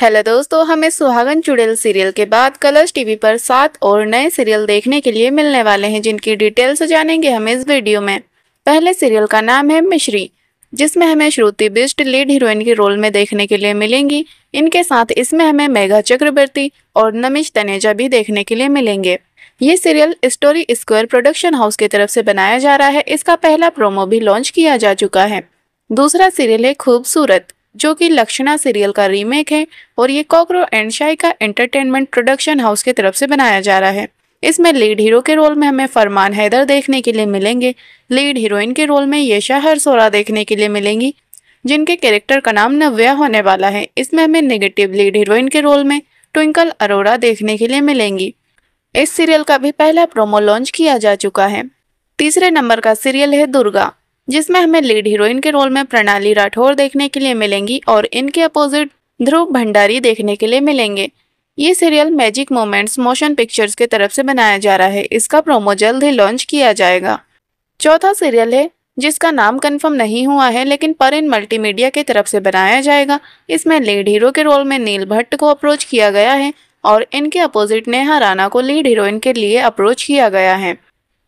hello दोस्तों हमें सुहागन चुड़ैल सीरियल के बाद कलर्स टीवी पर सात और नए सीरियल देखने के लिए मिलने वाले हैं जिनकी डिटेल्स जानेंगे हम इस वीडियो में पहले सीरियल का नाम है मिश्री जिसमें हमें श्रुति बिस्ट लीड हीरोइन के रोल में देखने के लिए मिलेंगी इनके साथ इसमें हमें मेघा चक्रवर्ती और नमिश तनेजा भी देखने के लिए मिलेंगे ये serial Story Square Production House की तरफ से बनाया जा रहा है इसका पहला प्रोमो भी लॉन्च किया जा चुका है दूसरा सीरियल है खूबसूरत जो कि लक्षणा सीरियल का रीमेक है और ये कॉकरो एंड शाई का एंटरटेनमेंट प्रोडक्शन हाउस की तरफ से बनाया जा रहा है इसमें लीड हीरो के रोल में हमें फरमान हैदर देखने के लिए मिलेंगे लीड हीरोइन के रोल में यशा हरसोरा देखने के लिए मिलेंगी जिनके कैरेक्टर का नाम नव्या होने वाला है इसमें हमें नेगेटिव लीड हीरोइन के रोल में ट्विंकल अरोरा देखने के लिए मिलेंगी इस सीरियल का भी पहला प्रोमो लॉन्च किया जा चुका है तीसरे नंबर का सीरियल है दुर्गा जिसमें हमें लीड हीरोइन के रोल में प्रणाली राठौर देखने के लिए मिलेंगी और इनके अपोजिट ध्रुव भंडारी देखने के लिए मिलेंगे ये serial Magic Moments Motion Pictures के तरफ से बनाया जा रहा है इसका प्रोमो जल्द ही लॉन्च किया जाएगा चौथा सीरियल है जिसका नाम कंफर्म नहीं हुआ है लेकिन पर इन मल्टीमीडिया के तरफ से बनाया जाएगा इसमें लीड हीरो के रोल में नील भट्ट को अप्रोच किया गया है और इनके अपोजिट नेहा राणा को लीड हीरोइन के लिए अप्रोच किया गया है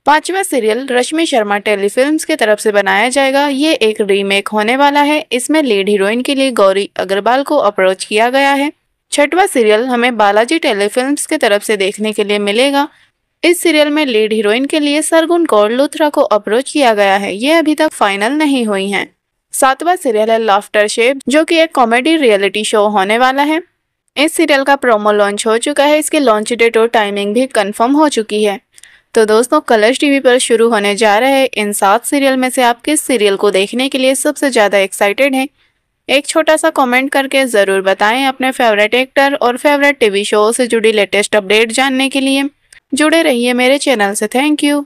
पांचवा सीरियल रश्मि शर्मा टेलीफिल्म के तरफ से बनाया जाएगा ये एक रीमेक होने वाला है इसमें लीड हीरोइन के लिए गौरी अग्रवाल को अप्रोच किया गया है छठवा सीरियल हमें बालाजी टेलीफिल्म के तरफ से देखने के लिए मिलेगा इस सीरियल में लीड हीरोइन के लिए सरगुन कौर लुथरा को अप्रोच किया गया है ये अभी तक फाइनल नहीं हुई है सातवा सीरियल है लाफ्टर शेप जो की एक कॉमेडी रियलिटी शो होने वाला है इस सीरियल का प्रोमो लॉन्च हो चुका है इसकी लॉन्च डेट और टाइमिंग भी कन्फर्म हो चुकी है तो दोस्तों कलर्स टीवी पर शुरू होने जा रहा है इन सात सीरियल में से आप किस सीरियल को देखने के लिए सबसे ज़्यादा एक्साइटेड हैं एक छोटा सा कमेंट करके ज़रूर बताएं अपने फेवरेट एक्टर और फेवरेट टीवी शो से जुड़ी लेटेस्ट अपडेट जानने के लिए जुड़े रहिए मेरे चैनल से थैंक यू